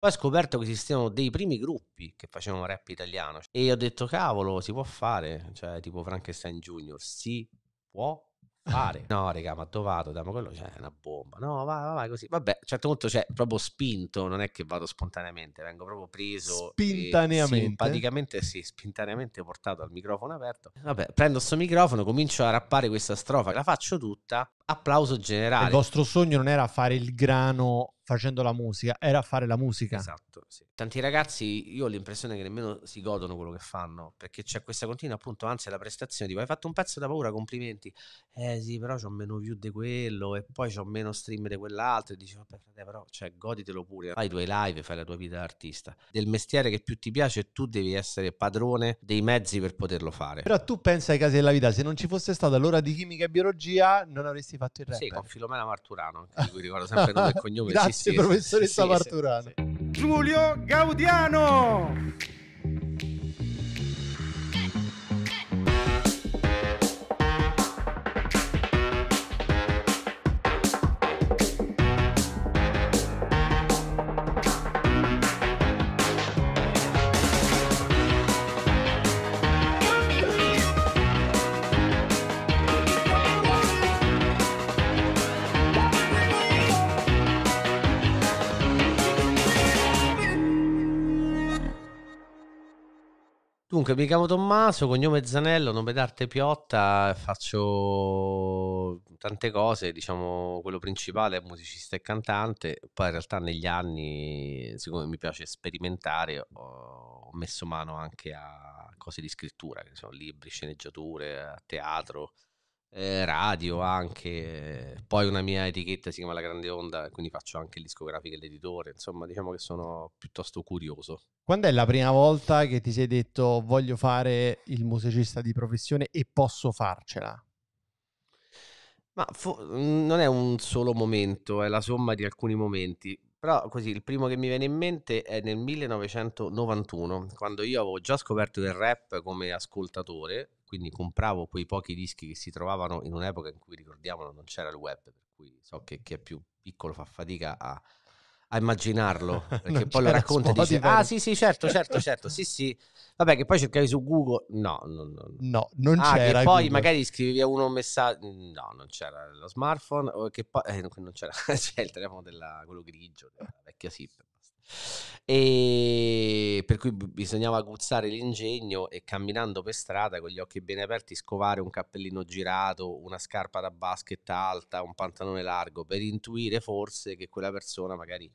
Poi ho scoperto che esistevano dei primi gruppi che facevano rap italiano e ho detto cavolo, si può fare, cioè tipo Frankenstein Junior, si può fare. no, raga, ma dove vado? Dammi quello, cioè è una bomba. No, vai, vai, vai così. Vabbè, a un certo punto cioè, proprio spinto, non è che vado spontaneamente, vengo proprio preso spintaneamente. simpaticamente sì, spintaneamente portato al microfono aperto. Vabbè, prendo sto microfono, comincio a rappare questa strofa, la faccio tutta applauso generale. Il vostro sogno non era fare il grano facendo la musica, era fare la musica. Esatto, sì. Tanti ragazzi, io ho l'impressione che nemmeno si godono quello che fanno, perché c'è questa continua appunto ansia la prestazione, tipo hai fatto un pezzo da paura, complimenti. Eh sì, però c'ho meno view di quello e poi c'ho meno stream di quell'altro e dici vabbè frate, però cioè goditelo pure, fai i tuoi live, fai la tua vita artista. Del mestiere che più ti piace tu devi essere padrone dei mezzi per poterlo fare. Però tu pensa ai casi della vita, se non ci fosse stata l'ora di chimica e biologia non avresti fatto il rap? Sì, con Filomena Marturano, anche cui ricordo sempre nome e cognome. Grazie, sì, sì, professoressa sì, Marturano. Giulio Gaudiano! Comunque, mi chiamo Tommaso, cognome Zanello, nome d'arte Piotta, faccio tante cose, diciamo quello principale è musicista e cantante, poi in realtà negli anni, siccome mi piace sperimentare, ho messo mano anche a cose di scrittura, che sono libri, sceneggiature, teatro, eh, radio anche, poi una mia etichetta si chiama La Grande Onda, quindi faccio anche il discografico e l'editore, insomma diciamo che sono piuttosto curioso. Quando è la prima volta che ti sei detto voglio fare il musicista di professione e posso farcela? Ma fo- mm, non è un solo momento, è la somma di alcuni momenti. Però così il primo che mi viene in mente è nel 1991, quando io avevo già scoperto il rap come ascoltatore, quindi compravo quei pochi dischi che si trovavano in un'epoca in cui ricordiamolo non c'era il web, per cui so che chi è più piccolo fa fatica a, a immaginarlo, perché poi lo racconta e dice ah sì sì certo certo certo sì sì, vabbè che poi cercavi su Google, no no no, no non ah, c'era. E poi Google. magari scrivevi a uno un messaggio, no non c'era lo smartphone, che poi eh, non c'era, c'è il telefono della quello grigio, della vecchia SIP e per cui bisognava aguzzare l'ingegno e camminando per strada con gli occhi ben aperti scovare un cappellino girato, una scarpa da basket alta, un pantalone largo, per intuire forse che quella persona magari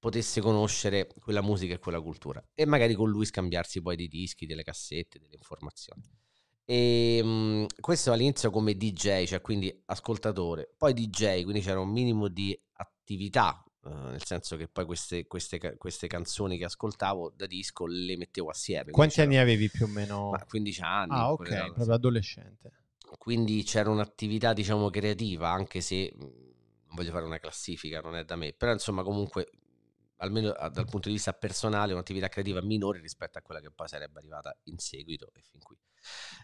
potesse conoscere quella musica e quella cultura e magari con lui scambiarsi poi dei dischi, delle cassette, delle informazioni. E, ehm, questo all'inizio come DJ, cioè quindi ascoltatore, poi DJ, quindi c'era un minimo di attività eh, nel senso che poi queste, queste, queste, canzoni che ascoltavo da disco le mettevo assieme. Quanti anni avevi più o meno? Ma 15 anni. Ah, ok, proprio adolescente. Quindi c'era un'attività, diciamo, creativa, anche se mm, non voglio fare una classifica, non è da me, però insomma comunque almeno ah, dal punto di vista personale, un'attività creativa minore rispetto a quella che poi sarebbe arrivata in seguito e fin qui.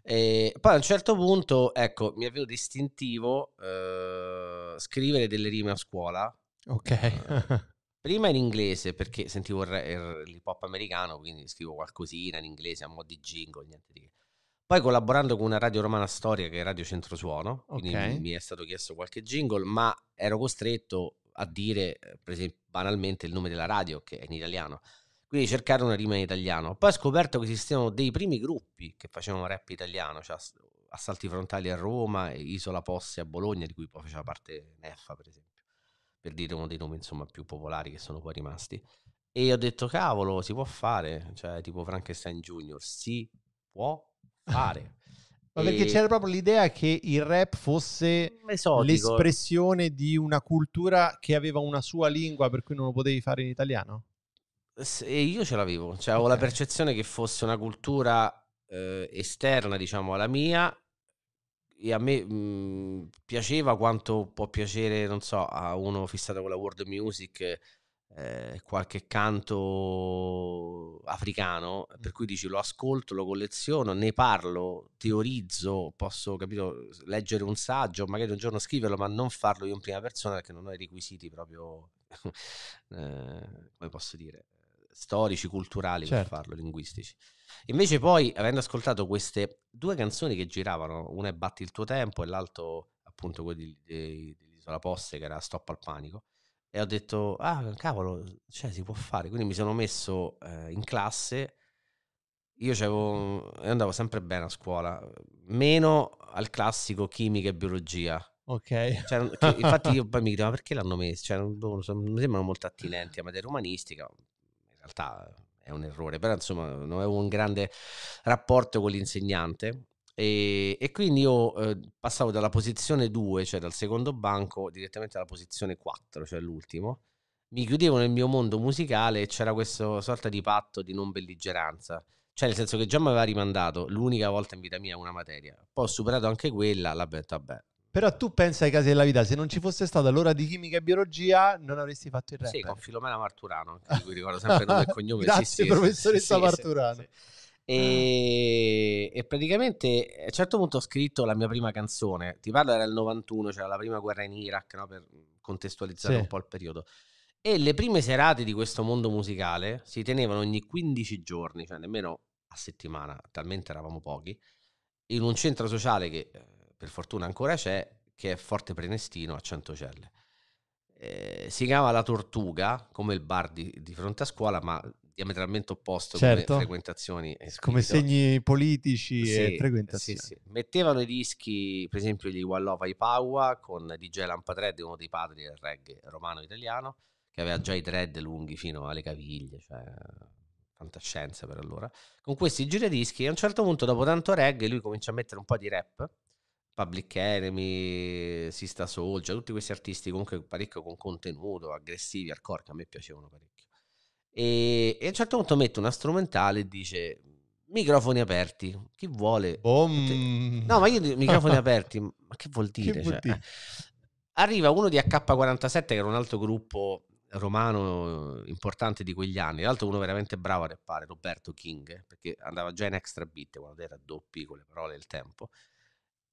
E poi a un certo punto, ecco, mi è venuto istintivo eh, scrivere delle rime a scuola, Ok. Eh, prima in inglese perché sentivo l'hip hop americano, quindi scrivo qualcosina in inglese a mo' di jingle, niente di che. Poi collaborando con una radio romana storia che è Radio Centrosuono, okay. mi è stato chiesto qualche jingle, ma ero costretto a dire, eh, per esempio, banalmente il nome della radio, che è in italiano. Quindi cercare una rima in italiano. Poi ho scoperto che esistevano dei primi gruppi che facevano rap italiano, cioè Assalti Frontali a Roma, Isola Posse a Bologna, di cui poi faceva parte Neffa, per esempio per dire uno dei nomi insomma più popolari che sono poi rimasti. E ho detto, cavolo, si può fare, cioè tipo Frankenstein Junior, si può fare. Ma e... perché c'era proprio l'idea che il rap fosse mm, Esotico. l'espressione di una cultura che aveva una sua lingua, per cui non lo potevi fare in italiano? E io ce l'avevo, cioè avevo la percezione che fosse una cultura eh, esterna, diciamo, alla mia e a me mh, mhmm, piaceva quanto può piacere, non so, a uno fissato con la world music eh, qualche canto africano, per cui dici lo ascolto, lo colleziono, ne parlo, teorizzo, posso capito, leggere un saggio, magari un giorno scriverlo, ma non farlo io in prima persona perché non ho i requisiti proprio, eh, come posso dire, storici, culturali certo. per farlo, linguistici. Invece poi, avendo ascoltato queste due canzoni che giravano, una è Batti il tuo tempo e l'altro appunto quello di, di, dell'Isola Posse che era Stop al panico, e ho detto, ah cavolo, cioè si può fare. Quindi mi sono messo eh, in classe, io c'avevo, andavo sempre bene a scuola, meno al classico chimica e biologia. Ok. Cioè, infatti io poi mi chiedevo, ma perché l'hanno messo? Cioè, non, boh, non, non, mi sembrano molto attinenti a materia umanistica, in realtà è un errore, però insomma non avevo un grande rapporto con l'insegnante e, e quindi io eh, passavo dalla posizione 2, cioè dal secondo banco, direttamente alla posizione 4, cioè l'ultimo. Mi chiudevo nel mio mondo musicale e c'era questa sorta di patto di non belligeranza. Cioè, nel senso che già mi aveva rimandato l'unica volta in vita mia una materia. Poi ho superato anche quella, l'ho detto, vabbè, però tu pensa ai casi della vita, se non ci fosse stata l'ora di chimica e biologia non avresti fatto il rapper. Sì, con Filomena Marturano, di cui ricordo sempre nome e cognome. Grazie sì, sì, professoressa sì, Marturano. E, e, praticamente a un certo punto ho scritto la mia prima canzone, ti parlo era il 91, c'era cioè la prima guerra in Iraq, no? per contestualizzare un po' il periodo. E le prime serate di questo mondo musicale si tenevano ogni 15 giorni, cioè nemmeno a settimana, talmente eravamo pochi, in un centro sociale che eh, per fortuna ancora c'è, che è Forte Prenestino a Centocelle. Eh, si chiama La Tortuga, come il bar di, di fronte a scuola, ma diametralmente opposto certo. come frequentazioni. Come segni politici sì, e frequentazioni. Sì, sì. Mettevano i dischi, per esempio, gli Wallova i Paua con DJ Lampa uno dei padri del reggae romano-italiano, che aveva già i dread lunghi fino alle caviglie, cioè fantascienza per allora. Con questi giradischi, e a un certo punto, dopo tanto reggae, lui comincia a mettere un po' di rap Public Enemy, Sista Soldier, cioè tutti questi artisti comunque parecchio con contenuto, aggressivi, hardcore, che a me piacevano parecchio. E, e a un certo punto mette una strumentale e dice microfoni aperti, chi vuole? Bom. No, ma io dico microfoni aperti, ma che vuol dire? Che vuol cioè, dire? Cioè, arriva uno di AK47 che era un altro gruppo romano eh, importante di quegli anni, l'altro uno veramente bravo a rappare, Roberto King, perché andava già in extra beat quando era doppi con le parole e il tempo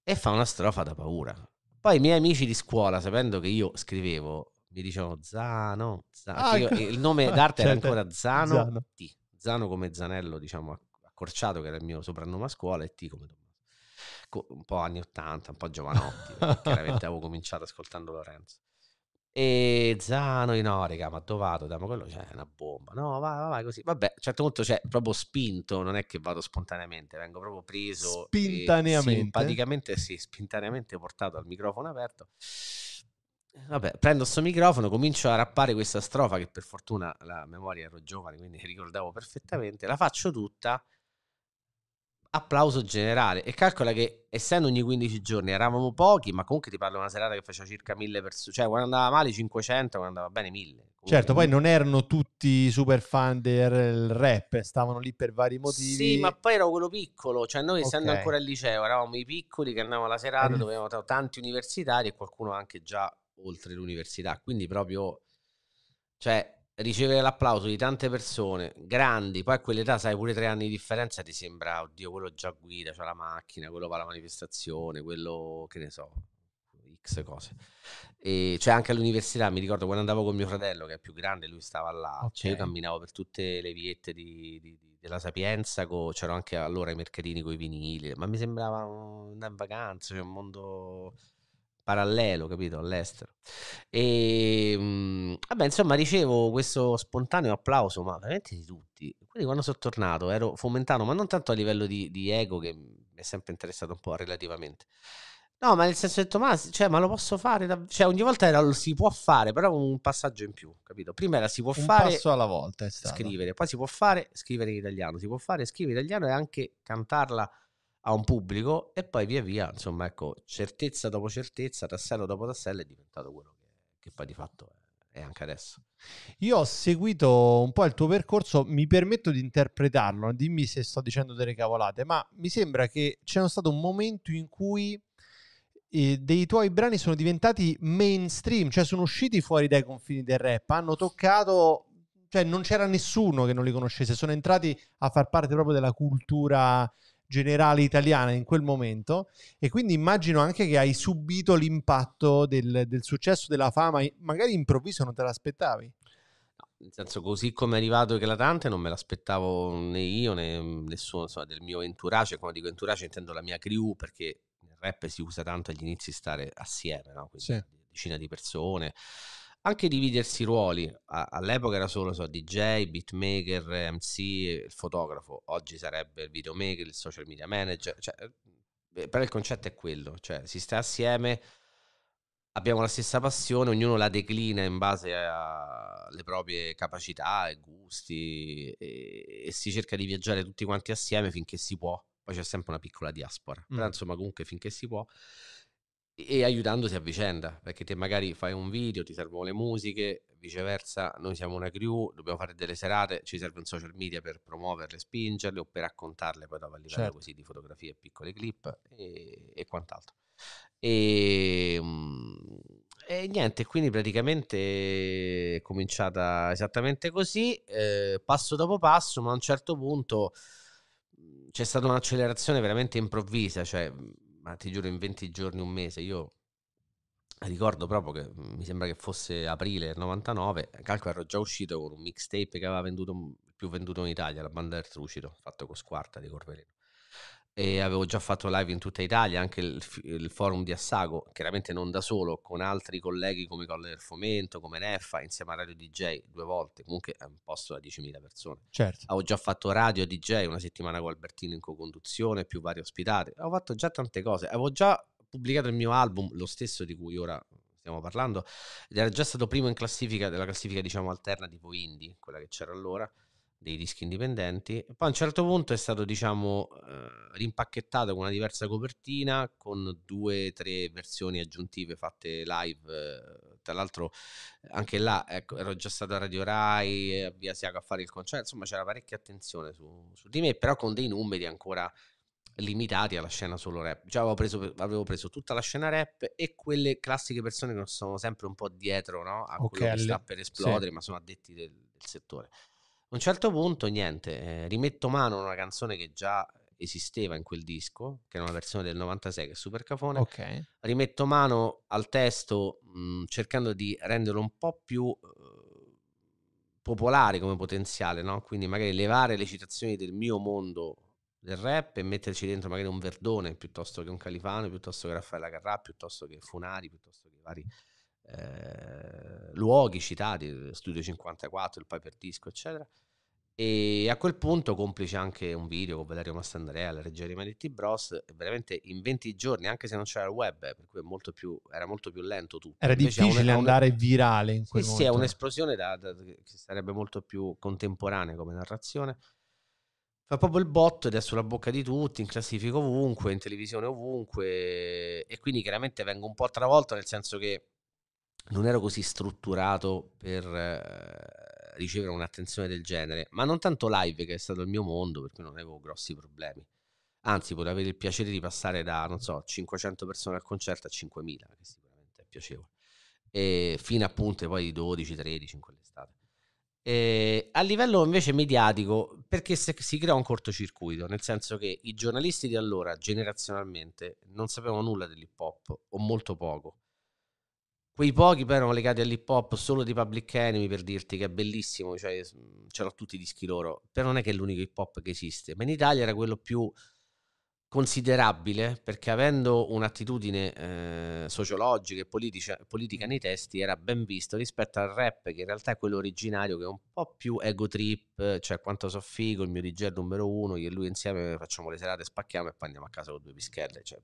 e fa una strofa da paura. Poi i miei amici di scuola, sapendo che io scrivevo, mi dicevano Zano, Zano. Ah, io, ecco. il nome d'arte certo. era ancora Zano, Zano. T. Zano come Zanello, diciamo, accorciato, che era il mio soprannome a scuola, e T come un po' anni 80, un po' giovanotti, chiaramente avevo cominciato ascoltando Lorenzo. E Zano, in Orega, ma dove vado? Dammo quello, cioè, è una bomba. No, vai, vai, vai così. Vabbè, a un certo punto, cioè, proprio spinto, non è che vado spontaneamente, vengo proprio preso. Spintaneamente. Simpaticamente, sì, spintaneamente portato al microfono aperto. Vabbè, prendo sto microfono, comincio a rappare questa strofa che per fortuna la memoria ero giovane, quindi ricordavo perfettamente, la faccio tutta, applauso generale e calcola che essendo ogni 15 giorni eravamo pochi ma comunque ti parlo di una serata che faceva circa 1000 persone cioè quando andava male 500 quando andava bene 1000 comunque. certo poi non erano tutti super fan del rap stavano lì per vari motivi sì ma poi ero quello piccolo cioè noi essendo okay. ancora al liceo eravamo i piccoli che andavamo alla serata dove avevamo tanti universitari e qualcuno anche già oltre l'università quindi proprio cioè ricevere l'applauso di tante persone grandi, poi a quell'età sai pure tre anni di differenza ti sembra, oddio, quello già guida, c'ha la macchina, quello va alla manifestazione, quello che ne so, x cose. E cioè anche all'università, mi ricordo quando andavo con mio fratello che è più grande, lui stava là, okay. cioè io camminavo per tutte le viette di, di, di, della Sapienza, co, c'erano anche allora i mercatini con i vinili, ma mi sembrava andare in vacanza, cioè un mondo parallelo, capito, all'estero. E ehm, vabbè, insomma, ricevo questo spontaneo applauso, ma veramente di tutti. Quindi quando sono tornato ero fomentato, ma non tanto a livello di, di ego, che mi è sempre interessato un po' relativamente. No, ma nel senso detto, ma, cioè, ma lo posso fare? Da... Cioè, ogni volta era si può fare, però un passaggio in più, capito? Prima era si può un fare. passo alla volta. Scrivere, poi si può fare, scrivere in italiano, si può fare, scrivere in italiano e anche cantarla a un pubblico e poi via via, insomma, ecco, certezza dopo certezza, tassello dopo tassello è diventato quello che, che poi di fatto è e anche adesso. Io ho seguito un po' il tuo percorso, mi permetto di interpretarlo, dimmi se sto dicendo delle cavolate, ma mi sembra che c'è stato un momento in cui eh, dei tuoi brani sono diventati mainstream, cioè sono usciti fuori dai confini del rap, hanno toccato, cioè non c'era nessuno che non li conoscesse, sono entrati a far parte proprio della cultura generale italiana in quel momento e quindi immagino anche che hai subito l'impatto del, del successo, della fama, magari improvviso non te l'aspettavi nel senso così come è arrivato eclatante non me l'aspettavo né io né nessuno insomma, del mio entourage, quando dico entourage intendo la mia crew perché nel rap si usa tanto agli inizi stare assieme, no? quindi sì. decina di persone, anche dividersi i ruoli. All'epoca era solo so, DJ, beatmaker, MC, il fotografo. Oggi sarebbe il videomaker, il social media manager. Cioè, eh, però il concetto è quello, cioè si sta assieme, abbiamo la stessa passione, ognuno la declina in base alle proprie capacità e gusti e, e, si cerca di viaggiare tutti quanti assieme finché si può. Poi c'è sempre una piccola diaspora, mm. però insomma comunque finché si può e aiutandosi a vicenda, perché te magari fai un video, ti servono le musiche, viceversa, noi siamo una crew, dobbiamo fare delle serate, ci serve un social media per promuoverle, spingerle o per raccontarle poi dopo a livello certo. così di fotografie, piccole clip e, e quant'altro. E, ehm, e, niente, quindi praticamente è cominciata esattamente così, eh, passo dopo passo, ma a un certo punto c'è stata un'accelerazione veramente improvvisa, cioè ma ti giuro in 20 giorni, un mese, io ricordo proprio che mi sembra che fosse aprile 99, calco ero già uscito con un mixtape che aveva venduto più venduto in Italia, la banda del Trucido, fatto con Squarta di Corvelino e avevo già fatto live in tutta Italia, anche il, il, forum di Assago, chiaramente non da solo, con altri colleghi come Colle del Fomento, come Neffa, insieme a Radio DJ due volte, comunque è un posto da 10.000 persone. Certo. Avevo già fatto radio DJ una settimana con Albertino in co-conduzione, più varie ospitate, avevo fatto già tante cose, avevo già pubblicato il mio album, lo stesso di cui ora stiamo parlando, ed era già stato primo in classifica, della classifica diciamo alterna tipo indie, quella che c'era allora, dei dischi indipendenti. poi a un certo punto è stato, diciamo, eh, rimpacchettato con una diversa copertina, con due o tre versioni aggiuntive fatte live. Eh, tra l'altro, anche là ecco, ero già stato a Radio Rai, a eh, via Siaco a fare il concerto. Insomma, c'era parecchia attenzione su, su di me, però con dei numeri ancora limitati alla scena solo rap. Già avevo preso, avevo preso, tutta la scena rap e quelle classiche persone che sono sempre un po' dietro no? a okay, quello che sta per esplodere, sì. ma sono addetti del, del settore. A un certo punto, niente, eh, rimetto mano a una canzone che già esisteva in quel disco, che era una versione del 96 che è Super Cafone. Okay. Rimetto mano al testo mh, mm, cercando di renderlo un po' più eh, popolare come potenziale, no? Quindi magari levare le citazioni del mio mondo del rap e metterci dentro magari un Verdone piuttosto che un Califano, piuttosto che Raffaella Carrà, piuttosto che Funari, piuttosto che vari eh, luoghi citati, Studio 54, il Piper Disco, eccetera. E a quel punto, complice anche un video con Valerio Mastandrea, la regia di Manetti Bros, veramente in 20 giorni, anche se non c'era il web, per cui molto più, era molto più lento tutto. Era Invece difficile un, andare un, virale in quel sì, momento. Sì, è un'esplosione da, da, che sarebbe molto più contemporanea come narrazione. Fa proprio il botto ed è sulla bocca di tutti, in classifica ovunque, in televisione ovunque, e quindi chiaramente vengo un po' travolto, nel senso che non ero così strutturato per eh, ricevere un'attenzione del genere, ma non tanto live che è stato il mio mondo, per cui non avevo grossi problemi. Anzi, potrei avere il piacere di passare da, non so, 500 persone al concerto a 5.000, che sicuramente è piacevole, e fino appunto poi di 12, 13 in quell'estate. Eh, a livello invece mediatico, perché si crea un cortocircuito, nel senso che i giornalisti di allora, generazionalmente, non sapevano nulla dell'hip hop o molto poco. Quei pochi poi erano legati all'hip hop solo di Public Enemy per dirti che è bellissimo, cioè c'erano tutti i dischi loro, però non è che è l'unico hip hop che esiste, ma in Italia era quello più considerabile perché avendo un'attitudine eh, sociologica e politica, politica, nei testi era ben visto rispetto al rap che in realtà è quello originario che è un po' più ego trip, cioè quanto so figo, il mio DJ numero uno, io e lui insieme facciamo le serate, spacchiamo e poi andiamo a casa con due pischelle, cioè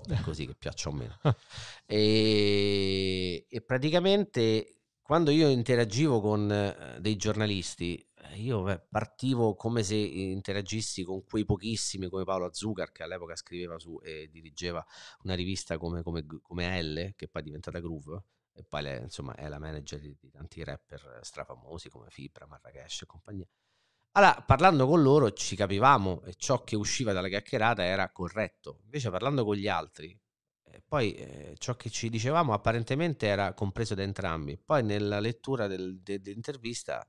pop così che piaccia o meno. e, e, praticamente quando io interagivo con eh, dei giornalisti, eh, io beh, partivo come se interagissi con quei pochissimi come Paolo Azzucar che all'epoca scriveva su e dirigeva una rivista come, come, come L, che poi è diventata Groove, e poi insomma è la manager di, tanti rapper strafamosi come Fibra, Marrakesh e compagnia. Allora, parlando con loro ci capivamo e ciò che usciva dalla chiacchierata era corretto. Invece parlando con gli altri, eh, poi eh, ciò che ci dicevamo apparentemente era compreso da entrambi. Poi nella lettura del, de, dell'intervista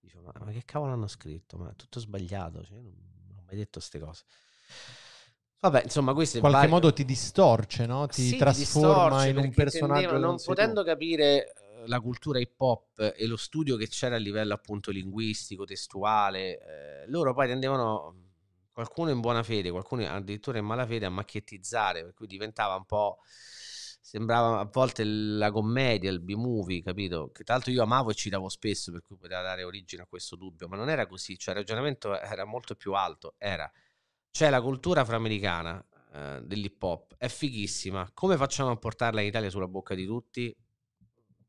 dicevo, ma, ma, che cavolo hanno scritto? Ma è tutto sbagliato, cioè, non, non ho mai detto queste cose. Vabbè, insomma, questo in qualche vari... modo ti distorce, no? Ti sì, trasforma ti distorce, in un personaggio. Non, non potendo tu. capire la cultura hip hop e lo studio che c'era a livello appunto linguistico, testuale, eh, loro poi tendevano, qualcuno in buona fede, qualcuno addirittura in malafede, a macchiettizzare, per cui diventava un po'... Sembrava a volte la commedia, il B-movie, capito? Che tra l'altro io amavo e citavo spesso, per cui poteva dare origine a questo dubbio, ma non era così, cioè il ragionamento era molto più alto, era c'è la cultura afroamericana eh, dell'hip hop, è fighissima, come facciamo a portarla in Italia sulla bocca di tutti?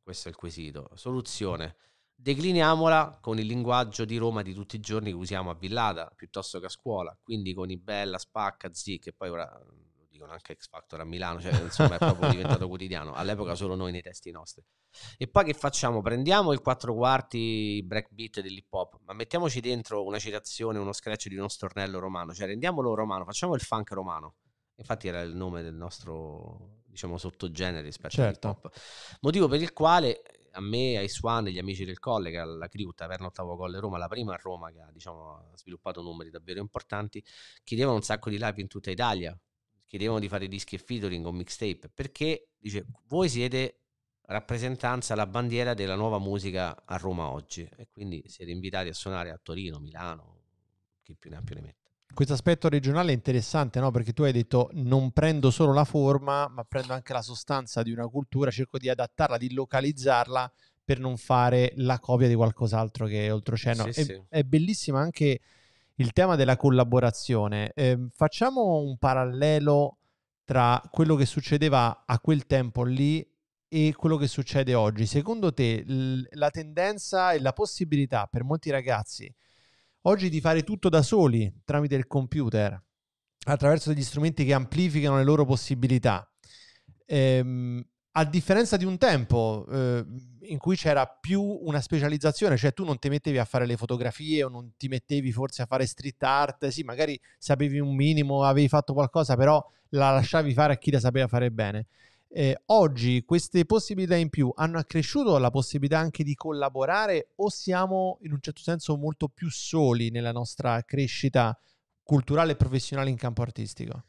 Questo è il quesito. Soluzione. Decliniamola con il linguaggio di Roma di tutti i giorni che usiamo a Villada piuttosto che a scuola, quindi con i Bella, Spacca, Zic e poi ora lo dicono anche X Factor a Milano, cioè insomma è proprio diventato quotidiano, all'epoca solo noi nei testi nostri. E poi che facciamo? Prendiamo il quattro quarti breakbeat dell'hip hop, ma mettiamoci dentro una citazione, uno scratch di uno stornello romano, cioè rendiamolo romano, facciamo il funk romano. Infatti era il nome del nostro diciamo, sottogenere rispetto certo. all'hip hop. Motivo per il quale a me, ai Swan e agli amici del Colle, che alla la Taverna Ottavo Colle Roma, la prima a Roma che ha diciamo, sviluppato numeri davvero importanti, chiedevano un sacco di live in tutta Italia, chiedevano di fare dischi e featuring o mixtape, perché dice, voi siete rappresentanza, la bandiera della nuova musica a Roma oggi e quindi siete invitati a suonare a Torino, Milano, chi più ne ha più ne mette. Questo aspetto regionale è interessante, no? Perché tu hai detto non prendo solo la forma, ma prendo anche la sostanza di una cultura, cerco di adattarla, di localizzarla per non fare la copia di qualcos'altro che è oltreoceano. Sì, è, sì. è bellissima anche il tema della collaborazione. Eh, facciamo un parallelo tra quello che succedeva a quel tempo lì e quello che succede oggi. Secondo te l- la tendenza e la possibilità per molti ragazzi oggi di fare tutto da soli tramite il computer, attraverso degli strumenti che amplificano le loro possibilità. Ehm, a differenza di un tempo eh, in cui c'era più una specializzazione, cioè tu non ti mettevi a fare le fotografie o non ti mettevi forse a fare street art, sì, magari sapevi un minimo, avevi fatto qualcosa, però la lasciavi fare a chi la sapeva fare bene. Eh, oggi queste possibilità in più hanno accresciuto la possibilità anche di collaborare o siamo in un certo senso molto più soli nella nostra crescita culturale e professionale in campo artistico?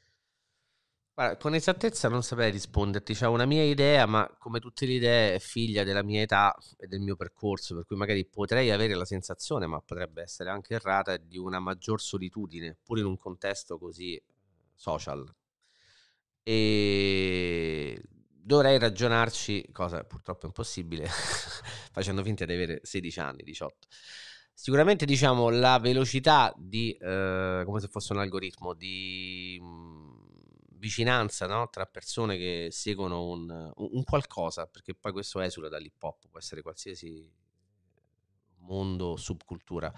Guarda, con esattezza non saprei risponderti, c'è cioè, una mia idea, ma come tutte le idee è figlia della mia età e del mio percorso, per cui magari potrei avere la sensazione, ma potrebbe essere anche errata, di una maggior solitudine, pur in un contesto così eh, social e dovrei ragionarci, cosa purtroppo impossibile, facendo finta di avere 16 anni, 18. Sicuramente diciamo la velocità di, eh, come se fosse un algoritmo, di mh, mm, vicinanza no? tra persone che seguono un, un, qualcosa, perché poi questo esula dall'hip hop, può essere qualsiasi mondo, subcultura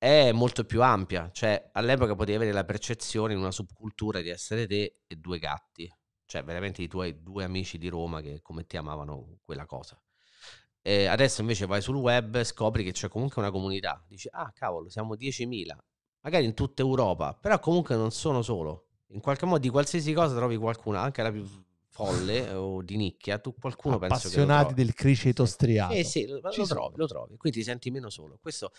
è molto più ampia, cioè all'epoca potevi avere la percezione in una subcultura di essere te e due gatti, cioè veramente i tuoi due amici di Roma che come ti amavano quella cosa. E adesso invece vai sul web e scopri che c'è comunque una comunità, dici ah cavolo siamo 10.000, magari in tutta Europa, però comunque non sono solo, in qualche modo di qualsiasi cosa trovi qualcuno, anche la più folle o di nicchia, tu qualcuno appassionati penso che appassionati del criceto striato. Eh sì, lo, lo trovi, lo trovi, quindi ti senti meno solo. Questo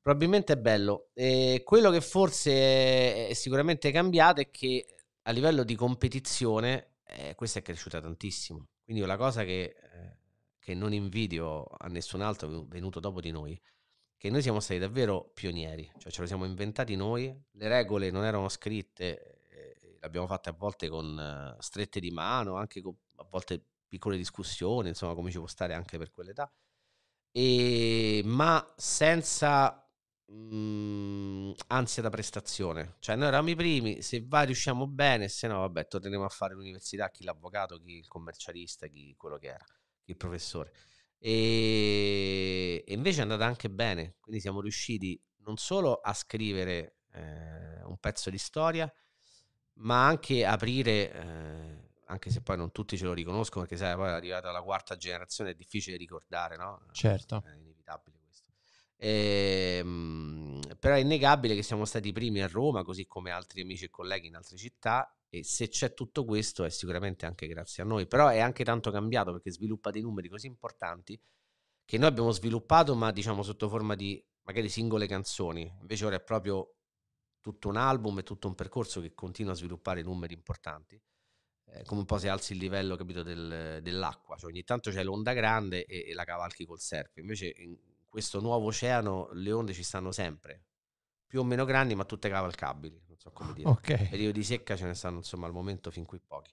probabilmente è bello. E quello che forse è sicuramente cambiato è che a livello di competizione eh, questa è cresciuta tantissimo. Quindi la cosa che, eh, che non invidio a nessun altro venuto dopo di noi, che noi siamo stati davvero pionieri, cioè ce lo siamo inventati noi, le regole non erano scritte, eh, eh le abbiamo fatte a volte con eh, strette di mano, anche con, a volte piccole discussioni, insomma come ci può stare anche per quell'età e, ehm, ma senza mh, mhmm, ansia da prestazione. Cioè, noi eravamo i primi, se va riusciamo bene, se no, vabbè, torneremo a fare l'università, chi l'avvocato, chi il commercialista, chi quello che era, chi il professore. E, ehm, e invece è andata anche bene, quindi siamo riusciti non solo a scrivere eh, un pezzo di storia, ma anche aprire eh, anche se poi non tutti ce lo riconoscono, perché sai, poi è arrivata la quarta generazione, è difficile ricordare, no? Certo. È inevitabile questo. E, ehm, però è innegabile che siamo stati i primi a Roma, così come altri amici e colleghi in altre città, e se c'è tutto questo è sicuramente anche grazie a noi, però è anche tanto cambiato perché sviluppa dei numeri così importanti che noi abbiamo sviluppato, ma diciamo sotto forma di magari singole canzoni, invece ora è proprio tutto un album e tutto un percorso che continua a sviluppare numeri importanti eh, come un po' si alzi il livello capito, del, dell'acqua, cioè ogni tanto c'è l'onda grande e, e la cavalchi col surf, invece in questo nuovo oceano le onde ci stanno sempre, più o meno grandi, ma tutte cavalcabili. Non so come dire. Okay. Periodi secca ce ne stanno insomma al momento fin qui pochi.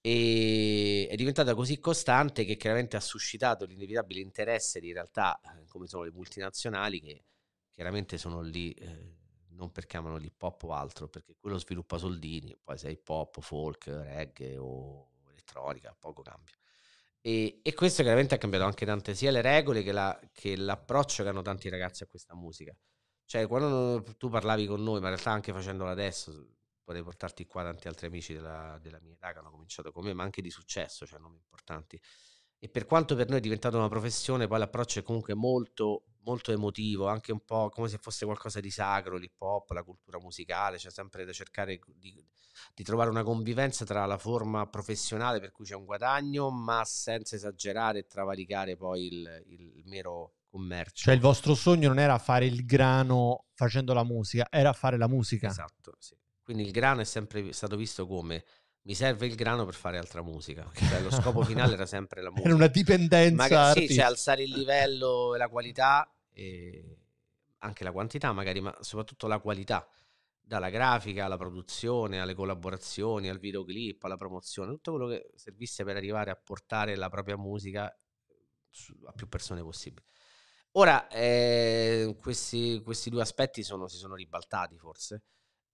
E è diventata così costante che chiaramente ha suscitato l'inevitabile interesse di realtà eh, come sono le multinazionali che chiaramente sono lì eh, non perché amano l'hip hop o altro, perché quello sviluppa soldini, poi sei hip hop, folk, reggae o elettronica, poco cambia. E, e, questo chiaramente ha cambiato anche tante sia le regole che, la, che l'approccio che hanno tanti ragazzi a questa musica. Cioè, quando tu parlavi con noi, ma in realtà anche facendola adesso, potrei portarti qua tanti altri amici della, della mia età che hanno cominciato con me, ma anche di successo, cioè nomi importanti. E per quanto per noi è diventata una professione, poi l'approccio è comunque molto molto emotivo, anche un po' come se fosse qualcosa di sacro, l'hip hop, la cultura musicale, cioè sempre da cercare di, di, trovare una convivenza tra la forma professionale per cui c'è un guadagno, ma senza esagerare e travalicare poi il, il, mero commercio. Cioè il vostro sogno non era fare il grano facendo la musica, era fare la musica. Esatto, sì. Quindi il grano è sempre stato visto come mi serve il grano per fare altra musica. Cioè, lo scopo finale era sempre la musica. Era una dipendenza. Magari sì, cioè alzare il livello e la qualità eh, anche la quantità magari, ma soprattutto la qualità, dalla grafica alla produzione, alle collaborazioni, al videoclip, alla promozione, tutto quello che servisse per arrivare a portare la propria musica a più persone possibile. Ora, eh, questi, questi, due aspetti sono, si sono ribaltati forse,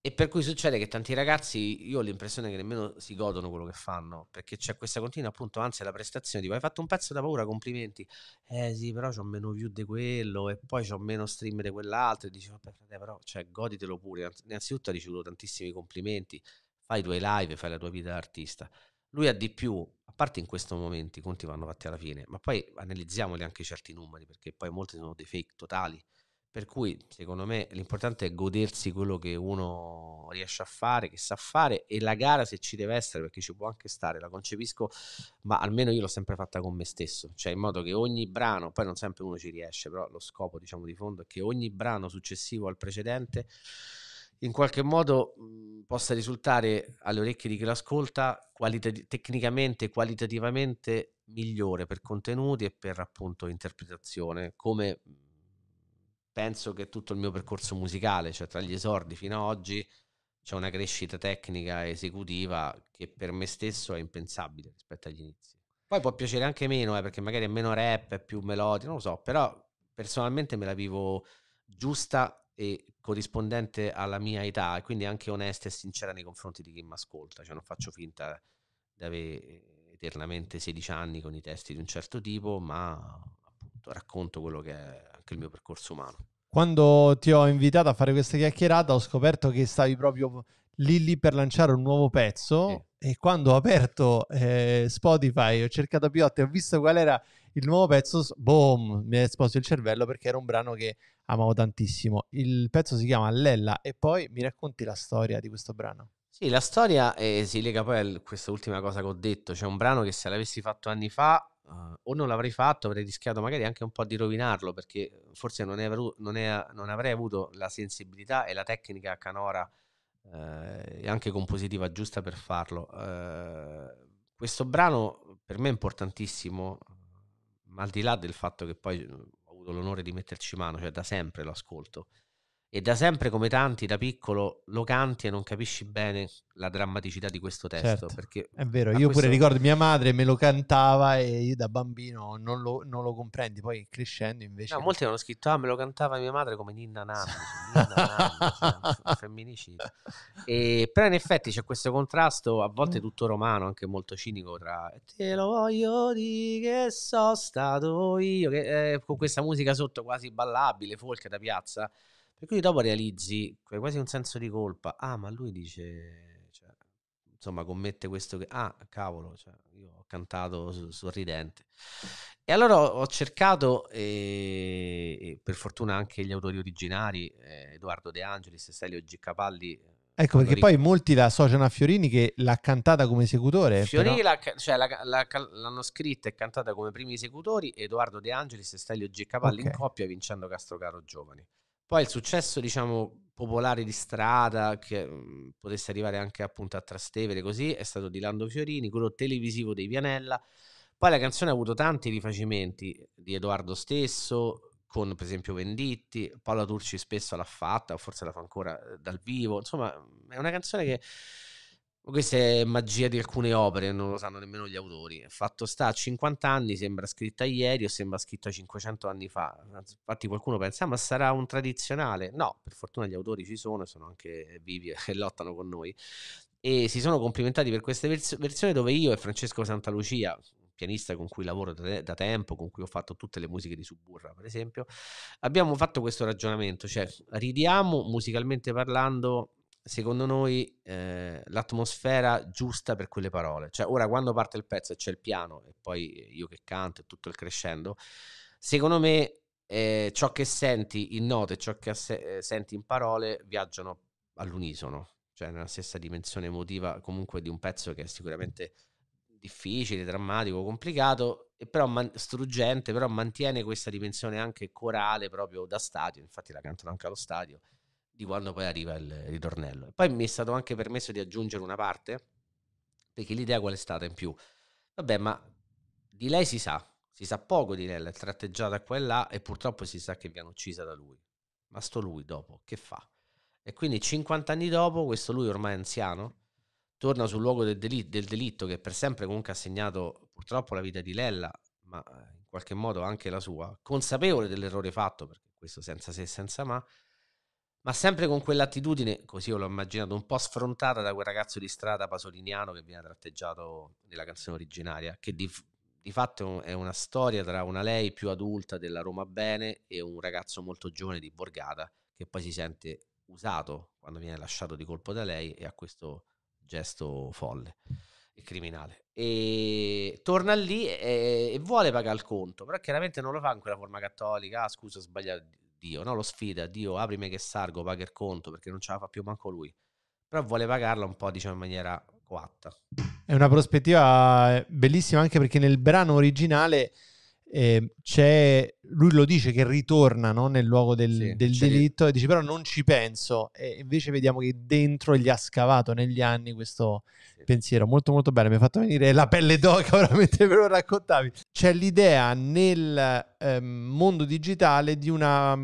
e per cui succede che tanti ragazzi, io ho l'impressione che nemmeno si godono quello che fanno, perché c'è questa continua appunto ansia alla prestazione, tipo hai fatto un pezzo da paura, complimenti, eh sì però c'ho meno view di quello e poi c'ho meno stream di quell'altro, e dici vabbè frate però cioè, goditelo pure, innanzitutto ha ricevuto tantissimi complimenti, fai i tuoi live, fai la tua vita d'artista, lui ha di più, a parte in questo momento i conti vanno fatti alla fine, ma poi analizziamoli anche certi numeri, perché poi molti sono dei fake totali, per cui, secondo me, l'importante è godersi quello che uno riesce a fare, che sa fare, e la gara se ci deve essere, perché ci può anche stare, la concepisco, ma almeno io l'ho sempre fatta con me stesso, cioè in modo che ogni brano, poi non sempre uno ci riesce, però lo scopo, diciamo, di fondo è che ogni brano successivo al precedente in qualche modo mh, possa risultare alle orecchie di chi lo ascolta tecnicamente qualitativamente migliore per contenuti e per appunto interpretazione, come penso che tutto il mio percorso musicale, cioè tra gli esordi fino ad oggi, c'è una crescita tecnica esecutiva che per me stesso è impensabile rispetto agli inizi. Poi può piacere anche meno, eh, perché magari è meno rap, è più melodico, non lo so, però personalmente me la vivo giusta e corrispondente alla mia età e quindi anche onesta e sincera nei confronti di chi mi ascolta, cioè non faccio finta di avere eh, eternamente 16 anni con i testi di un certo tipo, ma appunto racconto quello che è anche il mio percorso umano. Quando ti ho invitato a fare questa chiacchierata ho scoperto che stavi proprio lì lì per lanciare un nuovo pezzo sì. e quando ho aperto eh, Spotify ho cercato Piotti ho visto qual era il nuovo pezzo boom mi è esposto il cervello perché era un brano che amavo tantissimo il pezzo si chiama Lella e poi mi racconti la storia di questo brano sì la storia eh, si lega poi a questa ultima cosa che ho detto c'è cioè un brano che se l'avessi fatto anni fa Uh, o non l'avrei fatto, avrei rischiato magari anche un po' di rovinarlo perché eh, forse non, avru- non, è, non avrei avuto la sensibilità e la tecnica canora eh, e anche compositiva giusta per farlo. Uh, questo brano per me è importantissimo, ma al di là del fatto che poi eh, ho avuto l'onore di metterci mano, cioè da sempre lo ascolto e da sempre come tanti da piccolo lo canti e non capisci bene la drammaticità di questo testo. Certo. è vero, io questo... pure ricordo mia madre me lo cantava e io da bambino non lo, non lo comprendi, poi crescendo invece... No, molti hanno scritto, ah me lo cantava mia madre come Ninna Nanni, cioè, femminicidio. E, però in effetti c'è questo contrasto, a volte mm. tutto romano, anche molto cinico, tra te lo voglio dire che sono stato io, che, eh, con questa musica sotto quasi ballabile, folk da piazza per cui dopo realizzi quasi un senso di colpa. Ah, ma lui dice, cioè, insomma, commette questo che... Ah, cavolo, cioè, io ho cantato sorridente. E allora ho cercato, eh, e per fortuna anche gli autori originari, eh, Edoardo De Angelis e Stelio G. Capalli, eh, Ecco, perché poi molti la associano a Fiorini che l'ha cantata come esecutore. Fiorini però... la, cioè, la, la, l'hanno scritta e cantata come primi esecutori Edoardo De Angelis e Stelio G. Capalli okay. in coppia vincendo Castrocaro Giovani. Poi il successo, diciamo, popolare di strada, che mhmm, potesse arrivare anche appunto a Trastevere, così, è stato di Lando Fiorini, quello televisivo dei Vianella. Poi la canzone ha avuto tanti rifacimenti di Edoardo stesso, con per esempio Venditti, Paola Turci spesso l'ha fatta, o forse la fa ancora eh, dal vivo, insomma è una canzone che questa è magia di alcune opere, non lo sanno nemmeno gli autori. Fatto sta a 50 anni, sembra scritta ieri o sembra scritta 500 anni fa. Infatti qualcuno pensa, ah, ma sarà un tradizionale? No, per fortuna gli autori ci sono, sono anche vivi e lottano con noi. E si sono complimentati per questa vers- versione dove io e Francesco Santalucia, pianista con cui lavoro da, da, tempo, con cui ho fatto tutte le musiche di Suburra, per esempio, abbiamo fatto questo ragionamento, cioè ridiamo musicalmente parlando secondo noi, eh, l'atmosfera giusta per quelle parole. Cioè, ora quando parte il pezzo e c'è il piano, e poi io che canto e tutto il crescendo, secondo me eh, ciò che senti in note e ciò che ass- eh, senti in parole viaggiano all'unisono, cioè nella stessa dimensione emotiva comunque di un pezzo che è sicuramente difficile, drammatico, complicato, e però man- struggente, però mantiene questa dimensione anche corale proprio da stadio, infatti la cantano anche allo stadio, di quando poi arriva il ritornello. E poi mi è stato anche permesso di aggiungere una parte, perché l'idea qual è stata in più? Vabbè, ma di lei si sa, si sa poco di lei, è tratteggiata qua e là e purtroppo si sa che viene uccisa da lui. Ma sto lui dopo, che fa? E quindi 50 anni dopo, questo lui ormai anziano, torna sul luogo del, delitto, del delitto che per sempre comunque ha segnato purtroppo la vita di Lella, ma eh, in qualche modo anche la sua, consapevole dell'errore fatto, perché questo senza se e senza ma, ma sempre con quell'attitudine, così io l'ho immaginato, un po' sfrontata da quel ragazzo di strada pasoliniano che viene tratteggiato nella canzone originaria, che di, di fatto è una storia tra una lei più adulta della Roma Bene e un ragazzo molto giovane di Borgata, che poi si sente usato quando viene lasciato di colpo da lei e ha questo gesto folle e criminale. E torna lì e, e vuole pagare il conto, però chiaramente non lo fa in quella forma cattolica, ah, scusa ho sbagliato, Dio, no? lo sfida, Dio aprimi che sargo, paga il conto perché non ce la fa più manco lui, però vuole pagarla un po' diciamo in maniera coatta. È una prospettiva eh, bellissima anche perché nel brano originale eh, lui lo dice che ritorna no? nel luogo del, sì, del delitto e dice però non ci penso e invece vediamo che dentro gli ha scavato negli anni questo sì. pensiero molto molto bene mi ha fatto venire la pelle d'oca ora ve lo raccontavi c'è l'idea nel eh, mondo digitale di una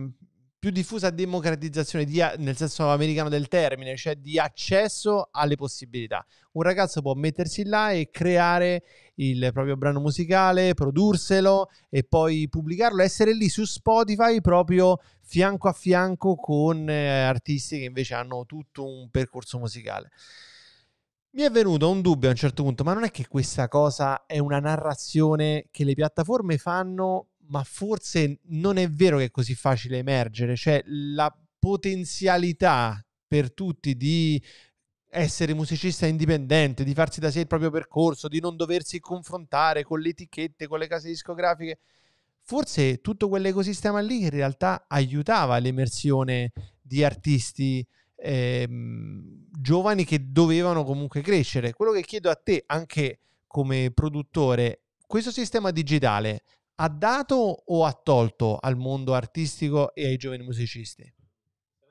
più diffusa democratizzazione di, nel senso americano del termine, cioè di accesso alle possibilità. Un ragazzo può mettersi là e creare il proprio brano musicale, produrselo e poi pubblicarlo, essere lì su Spotify proprio fianco a fianco con eh, artisti che invece hanno tutto un percorso musicale. Mi è venuto un dubbio a un certo punto, ma non è che questa cosa è una narrazione che le piattaforme fanno ma forse non è vero che è così facile emergere, cioè la potenzialità per tutti di essere musicista indipendente, di farsi da sé il proprio percorso, di non doversi confrontare con le etichette, con le case discografiche. Forse tutto quell'ecosistema lì in realtà aiutava l'emersione di artisti ehm, giovani che dovevano comunque crescere. Quello che chiedo a te, anche come produttore, questo sistema digitale ha dato o ha tolto al mondo artistico e ai giovani musicisti?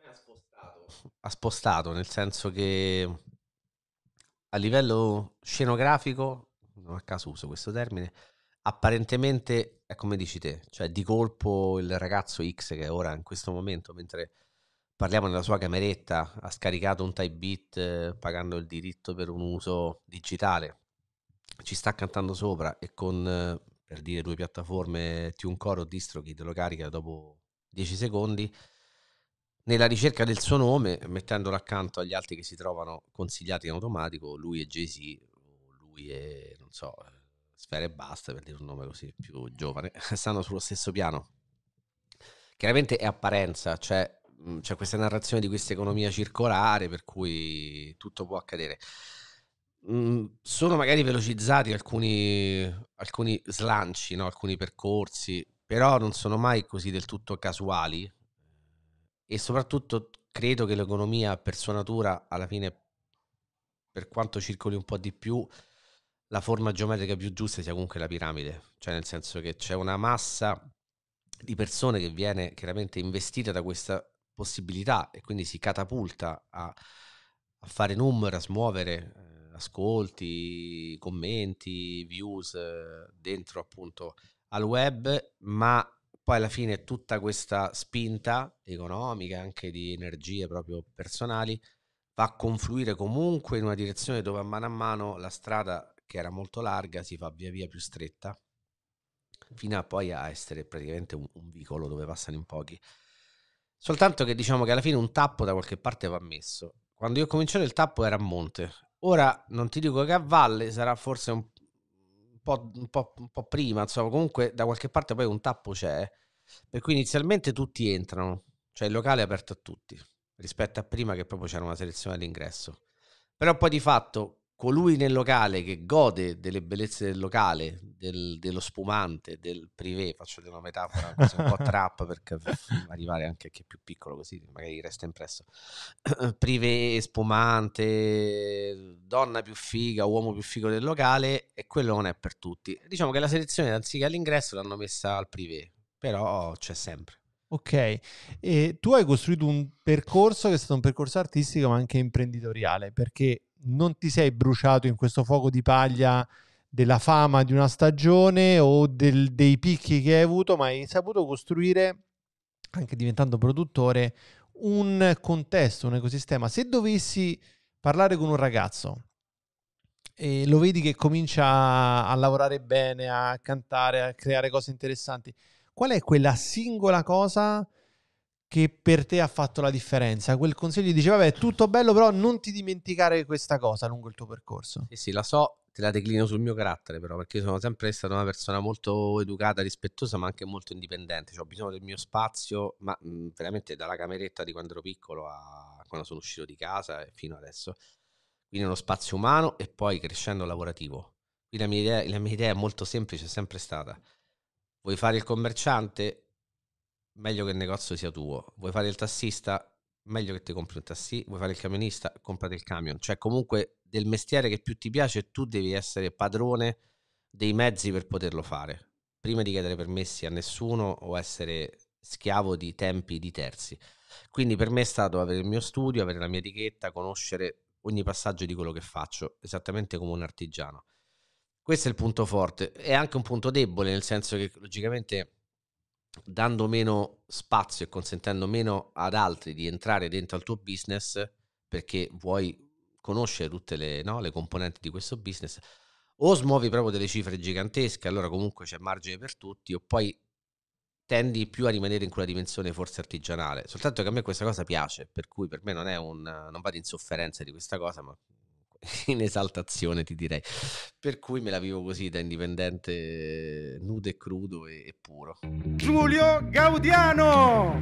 Ha spostato. Ha spostato, nel senso che a livello scenografico, non a caso uso questo termine, apparentemente è come dici te, cioè di colpo il ragazzo X che ora in questo momento, mentre parliamo nella sua cameretta, ha scaricato un type beat eh, pagando il diritto per un uso digitale, ci sta cantando sopra e con eh, per dire due piattaforme TuneCore o DistroKid, lo carica dopo 10 secondi, nella ricerca del suo nome, mettendolo accanto agli altri che si trovano consigliati in automatico, lui e Jay-Z, lui e, non so, Sfera e Basta, per dire un nome così più giovane, stanno sullo stesso piano. Chiaramente è apparenza, cioè c'è questa narrazione di questa economia circolare per cui tutto può accadere. Mm, sono magari velocizzati alcuni, alcuni slanci, no? alcuni percorsi, però non sono mai così del tutto casuali e soprattutto credo che l'economia per sua natura alla fine per quanto circoli un po' di più la forma geometrica più giusta sia comunque la piramide, cioè nel senso che c'è una massa di persone che viene chiaramente investita da questa possibilità e quindi si catapulta a, a fare numero, a smuovere eh, ascolti, commenti, views eh, dentro appunto al web, ma poi alla fine tutta questa spinta economica, anche di energie proprio personali, va a confluire comunque in una direzione dove a mano a mano la strada che era molto larga si fa via via più stretta, fino a poi a essere praticamente un, un vicolo dove passano in pochi. Soltanto che diciamo che alla fine un tappo da qualche parte va messo. Quando io ho cominciato il tappo era a monte, Ora non ti dico che a valle sarà forse un po', un po', un po prima, insomma, comunque da qualche parte poi un tappo c'è, per cui inizialmente tutti entrano, cioè il locale è aperto a tutti, rispetto a prima che proprio c'era una selezione all'ingresso. Però poi di fatto colui nel locale che gode delle bellezze del locale, del, dello spumante, del privé, faccio una metafora un po' trap perché arrivare anche a chi è più piccolo così magari resta impresso. privé, spumante, donna più figa, uomo più figo del locale e quello non è per tutti. Diciamo che la selezione anziché all'ingresso l'hanno messa al privé, però c'è sempre. Ok, e tu hai costruito un percorso che è stato un percorso artistico ma anche imprenditoriale, perché non ti sei bruciato in questo fuoco di paglia della fama di una stagione o del, dei picchi che hai avuto, ma hai saputo costruire, anche diventando produttore, un contesto, un ecosistema. Se dovessi parlare con un ragazzo e lo vedi che comincia a lavorare bene, a cantare, a creare cose interessanti, qual è quella singola cosa che per te ha fatto la differenza? Quel consiglio dice, vabbè, tutto bello, però non ti dimenticare questa cosa lungo il tuo percorso. Sì, sì, la so, te la declino sul mio carattere, però, perché sono sempre stata una persona molto educata, rispettosa, ma anche molto indipendente. Cioè, ho bisogno del mio spazio, ma mh, mhmm, veramente dalla cameretta di quando ero piccolo a quando sono uscito di casa e fino adesso. Quindi uno spazio umano e poi crescendo lavorativo. Qui la mia idea, la mia idea è molto semplice, è sempre stata. Vuoi fare il commerciante? meglio che il negozio sia tuo. Vuoi fare il tassista? Meglio che ti compri un tassi. Vuoi fare il camionista? Comprate il camion. Cioè, comunque, del mestiere che più ti piace, tu devi essere padrone dei mezzi per poterlo fare. Prima di chiedere permessi a nessuno o essere schiavo di tempi di terzi. Quindi per me è stato avere il mio studio, avere la mia etichetta, conoscere ogni passaggio di quello che faccio, esattamente come un artigiano. Questo è il punto forte, è anche un punto debole, nel senso che logicamente dando meno spazio e consentendo meno ad altri di entrare dentro al tuo business perché vuoi conoscere tutte le, no, le componenti di questo business, o smuovi proprio delle cifre gigantesche, allora comunque c'è margine per tutti, o poi tendi più a rimanere in quella dimensione forse artigianale. Soltanto che a me questa cosa piace, per cui per me non è un non vado in sofferenza di questa cosa, ma in esaltazione, ti direi. Per cui me la vivo così da indipendente, nudo e crudo e, e puro. Giulio Gaudiano!